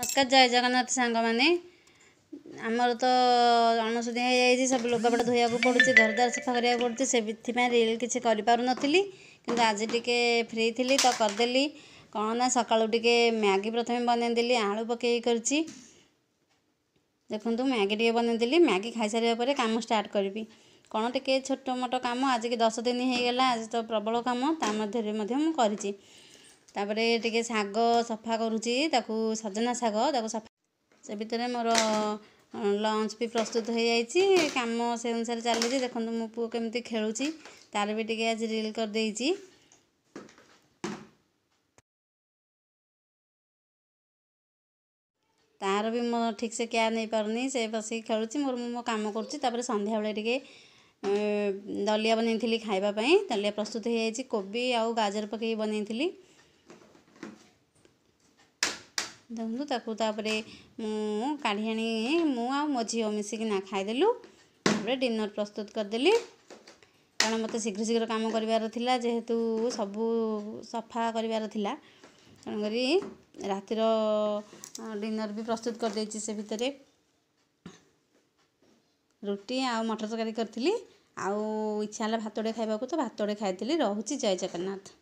ନମସ୍କାର ଜୟ ଜଗନ୍ନାଥ ସାଙ୍ଗମାନେ ଆମର ତ ଅଣସୁଧିଆ ହେଇଯାଇଛି ସବୁ ଲୁଗାପଟା ଧୋଇବାକୁ ପଡ଼ୁଛି ଘରଦ୍ୱାର ସଫା କରିବାକୁ ପଡ଼ୁଛି ସେଥିପାଇଁ ରିଲ୍ କିଛି କରିପାରୁନଥିଲି କିନ୍ତୁ ଆଜି ଟିକେ ଫ୍ରି ଥିଲି ତ କରିଦେଲି କ'ଣ ନା ସକାଳୁ ଟିକେ ମ୍ୟାଗି ପ୍ରଥମେ ବନେଇଦେଲି ଆଳୁ ପକେଇ କରିଛି ଦେଖନ୍ତୁ ମ୍ୟାଗି ଟିକେ ବନେଇଦେଲି ମ୍ୟାଗି ଖାଇସାରିବା ପରେ କାମ ଷ୍ଟାର୍ଟ କରିବି କ'ଣ ଟିକେ ଛୋଟ ମୋଟ କାମ ଆଜିକି ଦଶ ଦିନ ହେଇଗଲା ଆଜି ତ ପ୍ରବଳ କାମ ତା ମଧ୍ୟରେ ମଧ୍ୟ ମୁଁ କରିଛି ତାପରେ ଟିକେ ଶାଗ ସଫା କରୁଛି ତାକୁ ସଜନା ଶାଗ ତାକୁ ସଫା ସେ ଭିତରେ ମୋର ଲଞ୍ଚ ବି ପ୍ରସ୍ତୁତ ହୋଇଯାଇଛି କାମ ସେ ଅନୁସାରେ ଚାଲିଛି ଦେଖନ୍ତୁ ମୋ ପୁଅ କେମିତି ଖେଳୁଛି ତା'ର ବି ଟିକେ ଆଜି ରିଲ୍ କରିଦେଇଛି ତା'ର ବି ମୋ ଠିକ୍ସେ କେୟାର୍ ନେଇପାରୁନି ସେ ବସିକି ଖେଳୁଛି ମୋର ମୁଁ ମୋ କାମ କରୁଛି ତା'ପରେ ସନ୍ଧ୍ୟାବେଳେ ଟିକେ ଦଲିଆ ବନେଇଥିଲି ଖାଇବା ପାଇଁ ଦଲିଆ ପ୍ରସ୍ତୁତ ହେଇଯାଇଛି କୋବି ଆଉ ଗାଜର ପକେଇକି ବନେଇଥିଲି ଦେଖନ୍ତୁ ତାକୁ ତାପରେ ମୁଁ କାଢ଼ି ଆଣି ମୁଁ ଆଉ ମୋ ଝିଅ ମିଶିକି ନା ଖାଇଦେଲୁ ତାପରେ ଡିନର ପ୍ରସ୍ତୁତ କରିଦେଲି କାରଣ ମୋତେ ଶୀଘ୍ର ଶୀଘ୍ର କାମ କରିବାର ଥିଲା ଯେହେତୁ ସବୁ ସଫା କରିବାର ଥିଲା ତେଣୁକରି ରାତିର ଡିନର ବି ପ୍ରସ୍ତୁତ କରିଦେଇଛି ସେ ଭିତରେ ରୁଟି ଆଉ ମଟର ତରକାରୀ କରିଥିଲି ଆଉ ଇଚ୍ଛା ହେଲା ଭାତଡ଼େ ଖାଇବାକୁ ତ ଭାତଡ଼େ ଖାଇଥିଲି ରହୁଛି ଜୟ ଜଗନ୍ନାଥ